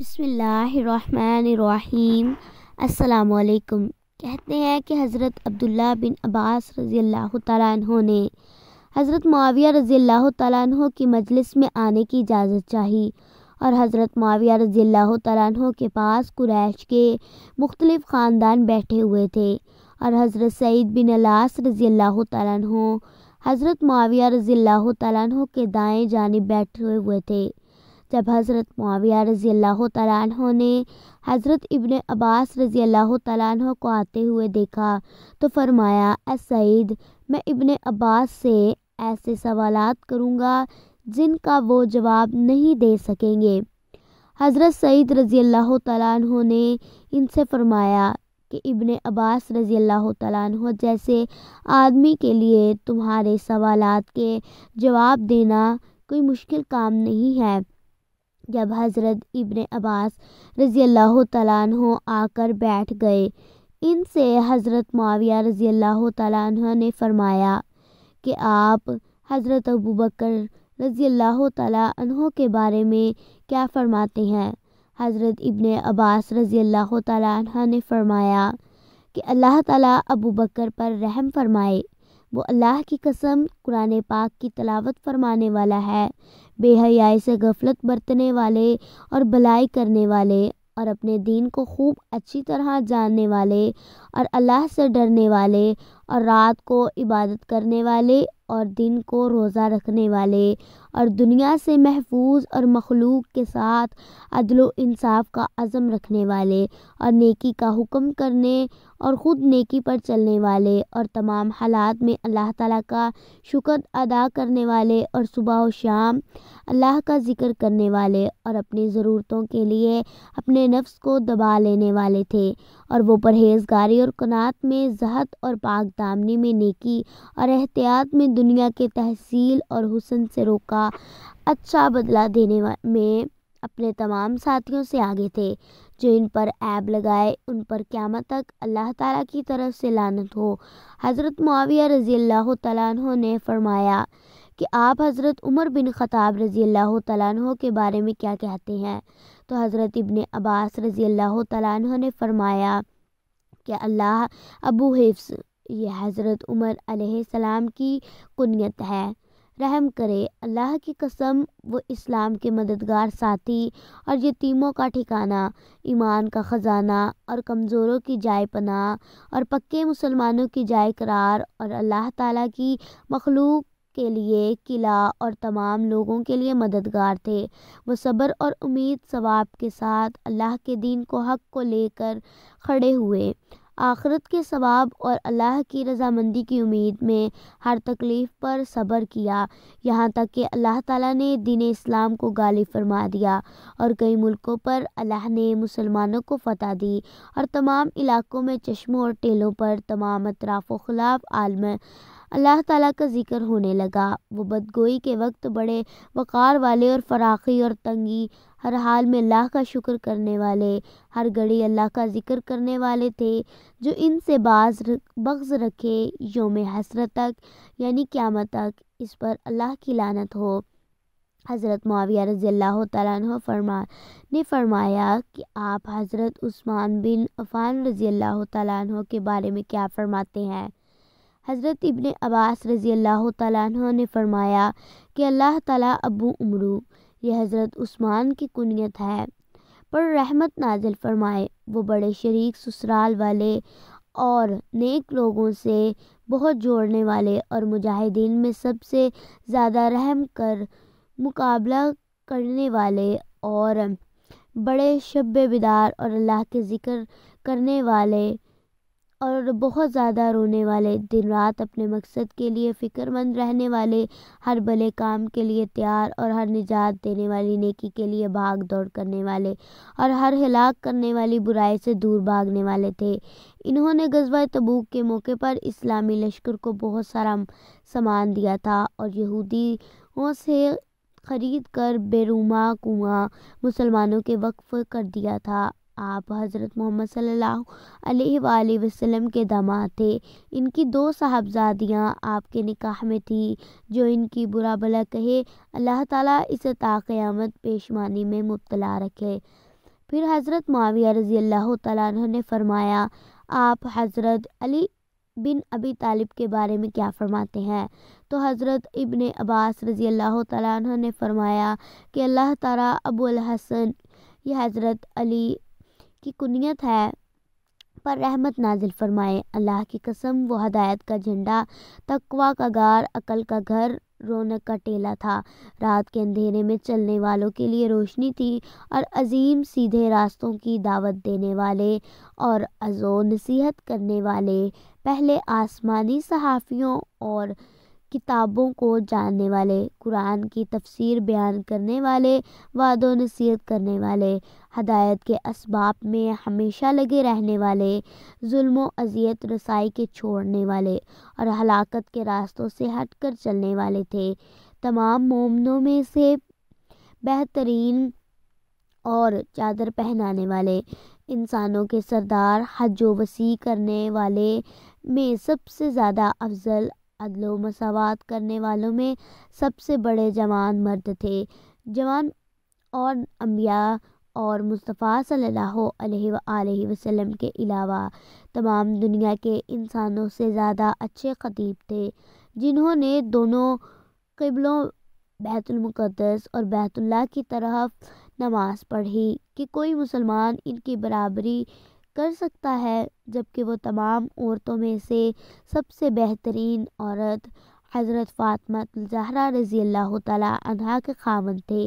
बसमीम् अल्लाम कहते हैं कि हज़रत अब्दुल्ला बिन अब्बास रज़ी अल्लाह तु ने हज़रत माविया रज़ी अल्लाह तु की मजलिस में आने की इजाज़त चाही और हज़रत माविया रज़ी अल्लाह तु के पास कुरैश के मुख्तलिफ़ ख़ानदान बैठे हुए थे और हज़रत सईद बिन अलास रज़ी अल्लाह तु हज़रत माविया रज़ी अल्लाह तु के दाएँ जानब बैठे हुए थे जब हज़रत मुआविया रज़ी अल्लाह तैन ने हज़रत इब्न अब्बास रज़ी अल्लाह तु को आते हुए देखा तो फरमाया असईद मैं इबन अब्बास से ऐसे सवाल करूँगा जिनका वो जवाब नहीं दे सकेंगे हज़रत सईद रज़ी अल्लाह तु ने इनसे फरमाया कि इबन अब्बास रज़ी अल्लाह तु जैसे आदमी के लिए तुम्हारे सवाल के जवाब देना कोई मुश्किल काम नहीं है जब हज़रत इब्न अब्बास रज़ी अल्लाह तु आकर बैठ गए इनसे हज़रत माविया रज़ी अल्लाह तु ने फरमाया कि आप हज़रत अबू बकर रज़ी अल्लाह तु के बारे में क्या फ़रमाते हैं हज़रत इबन अब्बास रज़ी अल्लाह तु ने फरमाया कि अल्लाह ताला अबू बकर पर रहम फरमाए वो अल्लाह की कसम कुरान पाक की तलावत फरमाने वाला है बेहयाई से गफलत बरतने वाले और भलाई करने वाले और अपने दीन को खूब अच्छी तरह जानने वाले और अल्लाह से डरने वाले और रात को इबादत करने वाले और दिन को रोज़ा रखने वाले और दुनिया से महफूज और मखलूक के साथ अदल इंसाफ का आज़म रखने वाले और नेकी का हुक्म करने और ख़ुद नेकी पर चलने वाले और तमाम हालात में अल्लाह ताला का शुक्र अदा करने वाले और सुबह और शाम अल्लाह का ज़िक्र करने वाले और अपनी ज़रूरतों के लिए अपने नफ्स को दबा लेने वाले थे और वो परहेजगारी और कनात में जहत और पाक तामने में नेकी और एहतियात में दुनिया के तहसील और हुसन से रोका अच्छा बदला देने में अपने तमाम साथियों से आगे थे जो इन पर ऐब लगाए उन पर क्या तक अल्लाह ताला की तरफ से लानत हो हज़रत मुआविया रज़ी अल्लाह तु ने फरमाया कि आप हज़रत उमर बिन ख़ताब रज़ी अल्लाह तु के बारे में क्या कहते हैं तो हज़रत इबन अब्बास रज़ी अल्लाह तु ने फरमाया कि अल्लाह अबू हिफ्स ये हज़रत उमर सलाम की कुनियत है रहम करे अल्लाह की कसम वो इस्लाम के मददगार साथी और यतीमों का ठिकाना ईमान का ख़जाना और कमज़ोरों की जाय पना और पक्के मुसलमानों की जाय करार और अल्लाह ताला की मखलूक के लिए किला और तमाम लोगों के लिए मददगार थे वो सब्र और उम्मीद सवाब के साथ अल्लाह के दीन को हक को लेकर खड़े हुए आखरत के सवाब और अल्लाह की रजामंदी की उम्मीद में हर तकलीफ़ पर सब्र किया यहाँ तक कि अल्लाह ताला ने दीन इस्लाम को गाली फरमा दिया और कई मुल्कों पर अल्लाह ने मुसलमानों को फतह दी और तमाम इलाकों में चश्मों और टेलों पर तमाम अतराफ़ खिलाफ आलम अल्लाह ताला का जिक्र होने लगा वो बदगोई के वक्त बड़े वक़ार वाले और फराखी और तंगी हर हाल में अल्लाह का शुक्र करने वाले हर घड़ी अल्लाह का जिक्र करने वाले थे जो इनसे बाज बग्ज रखे योम हसरत तक यानी क़्यामत तक इस पर अल्लाह की लानत हो हज़रत माविया रज़ी अल्लाह तह फरमा ने फरमाया कि आप हज़रत उस्मान बिन अफ़ान रज़ी अल्लाह तह के बारे में क्या फ़रमाते हैं हज़रत इबन अब्बास रज़ी अल्लाह तु ने फरमाया कि अल्लाह ताला अबू उमरू यह हज़रत उस्मान की कुनियत है पर रहमत नाजिल फरमाए वो बड़े शरीक ससुराल वाले और नेक लोगों से बहुत जोड़ने वाले और मुजाहिदीन में सबसे ज़्यादा रहम कर मुकाबला करने वाले और बड़े शब बिदार और अल्लाह के ज़िक्र करने वाले और बहुत ज़्यादा रोने वाले दिन रात अपने मकसद के लिए फ़िक्रमंद रहने वाले हर भले काम के लिए तैयार और हर निजात देने वाली नेकी के लिए भाग दौड़ करने वाले और हर हिलाक करने वाली बुराई से दूर भागने वाले थे इन्होंने गजबा तबूक के मौके पर इस्लामी लश्कर को बहुत सारा सामान दिया था और यहूदियों से ख़रीद कर बेरूमा कुआँ मुसलमानों के वक्फ कर दिया था आप हज़रत मोहम्मद सल्लल्लाहु अलैहि वसल्लम के दामाद थे इनकी दो साहबजादियाँ आपके निकाह में थी जो इनकी बुरा भला कहे अल्लाह ताला इसे ताक़यामत पेशमानी में मुबतला रखे फिर हज़रत माविया रज़ी अल्लाह तह ने फरमाया आप हज़रत अली बिन अबी तालिब के बारे में क्या फरमाते हैं तो हज़रत इब्ने अब्बास रज़ी अल्लाह तह ने फरमाया कि अल्लाह ताला अबुल हसन ये हज़रत अली की कुनियत है पर रहमत नाजिल फरमाए अल्लाह की कसम वो हदायत का झंडा तकवा का गार अकल का घर रौनक का टेला था रात के अंधेरे में चलने वालों के लिए रोशनी थी और अजीम सीधे रास्तों की दावत देने वाले और अजो नसीहत करने वाले पहले आसमानी सहाफ़ियों और किताबों को जानने वाले कुरान की तफसीर बयान करने वाले वादो नसीहत करने वाले हदायत के इसबाब में हमेशा लगे रहने वाले जुल्म अजियत रसाई के छोड़ने वाले और हलाकत के रास्तों से हट कर चलने वाले थे तमाम मोमनों में से बेहतरीन और चादर पहनाने वाले इंसानों के सरदार हज वसी करने वाले में सबसे ज़्यादा अफजल अदल मसावत करने वालों में सबसे बड़े जवान मर्द थे जवान और अम्बिया और मुस्तफ़ा सल्लल्लाहु वसल्लम के अलावा तमाम दुनिया के इंसानों से ज़्यादा अच्छे ख़तीब थे जिन्होंने दोनों कबलों बैतुलमक़दस और बैतुल्ला की तरफ नमाज़ पढ़ी कि कोई मुसलमान इनकी बराबरी कर सकता है जबकि वो तमाम औरतों में से सबसे बेहतरीन औरत हज़रत फ़ातमत जहरा रज़ी अल्लाह तह के खावन थे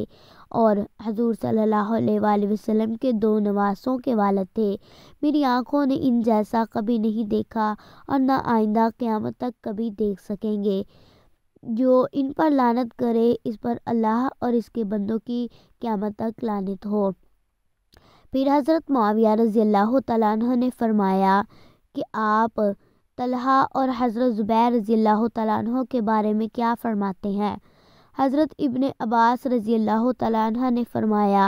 और हजूर सल्ला वसम के दो नवासों के वालद थे मेरी आँखों ने इन जैसा कभी नहीं देखा और ना आइंदा क़्यामत तक कभी देख सकेंगे जो इन पर लानत करे इस पर अल्लाह और इसके बंदों की क़्यामत तक लानत हो फिर हज़रत माविया रज़ी अल्लाह तह ने फरमाया कि आप तलहा और हज़रत ज़ुबैर रज़ी अल्लाह के बारे में क्या फ़रमाते हैं हज़रत इबन अब्बास रज़ी अल्लाह तह ने फ़रमाया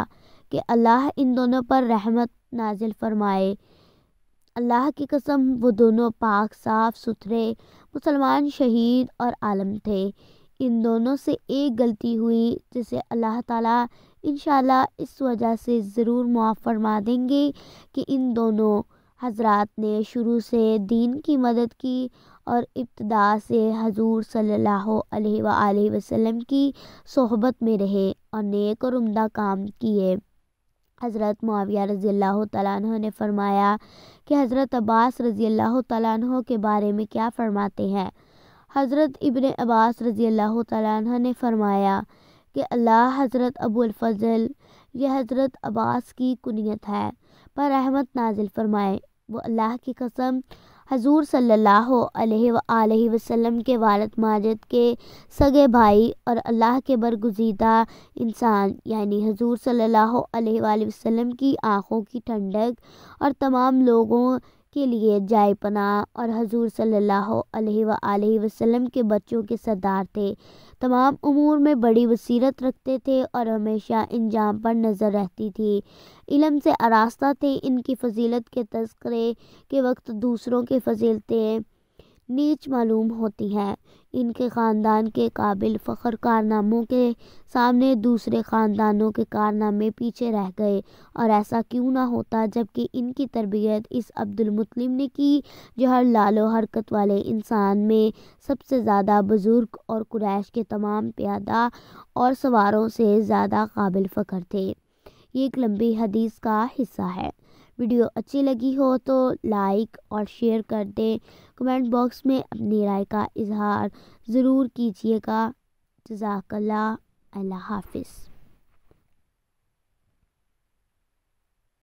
कि अल्लाह इन दोनों पर रहमत नाजिल फ़रमाए अल्लाह की कसम वो दोनों पाक साफ सुथरे मुसलमान शहीद और आलम थे इन दोनों से एक गलती हुई जिसे अल्लाह ताला इन इस वजह से ज़रूर मुआफ़ फरमा देंगे कि इन दोनों हजरत ने शुरू से दीन की मदद की और इब्तदा से हजूर सल्लल्लाहु अलैहि वसल्लम की सोहबत में रहे और नेक और उम्दा काम किए हज़रत मुआविया रज़ी अल्लाह तह ने फरमाया कि हज़रत अब्बास रज़ी अल्लाह तह के बारे में क्या फ़रमाते हैं हज़रत इबन अब्बास रज़ी अल्लाह तह ने फरमाया कि अल्लाह हज़रत अबूलफल यह हज़रत अब्बास की कुनीत है पर रहमत नाजिल फरमाए वो अल्लाह की कसम हजूर सल्ला अलैहि वसल्लम के वालद माजद के सगे भाई और अल्लाह के बरगुजीदा इंसान यानी हजूर सल्ला अलैहि वसल्लम की आँखों की ठंडक और तमाम लोगों के लिए जायपना और हजूर सल्ला अलैहि वसल्लम के बच्चों के सरदार थे तमाम उमूर में बड़ी बसीरत रखते थे और हमेशा इंजाम पर नज़र रहती थी इलम से आरास्ता थे इनकी फजीलत के तस्करे के वक्त दूसरों के फजीलतें नीच मालूम होती हैं इनके ख़ानदान के काबिल फ़ख्र कारनामों के सामने दूसरे ख़ानदानों के कारनामे पीछे रह गए और ऐसा क्यों ना होता जबकि इनकी तरबियत इस अब्दुलमतलिम ने की जो हर लालो हरकत वाले इंसान में सबसे ज़्यादा बुज़ुर्ग और कुरैश के तमाम प्यादा और सवारों से ज़्यादा काबिल फ़ख्र थे ये एक लंबी हदीस का हिस्सा है वीडियो अच्छी लगी हो तो लाइक और शेयर कर दें कमेंट बॉक्स में अपनी राय का इजहार ज़रूर कीजिएगा जजाकल्ला अल्लाह हाफिज़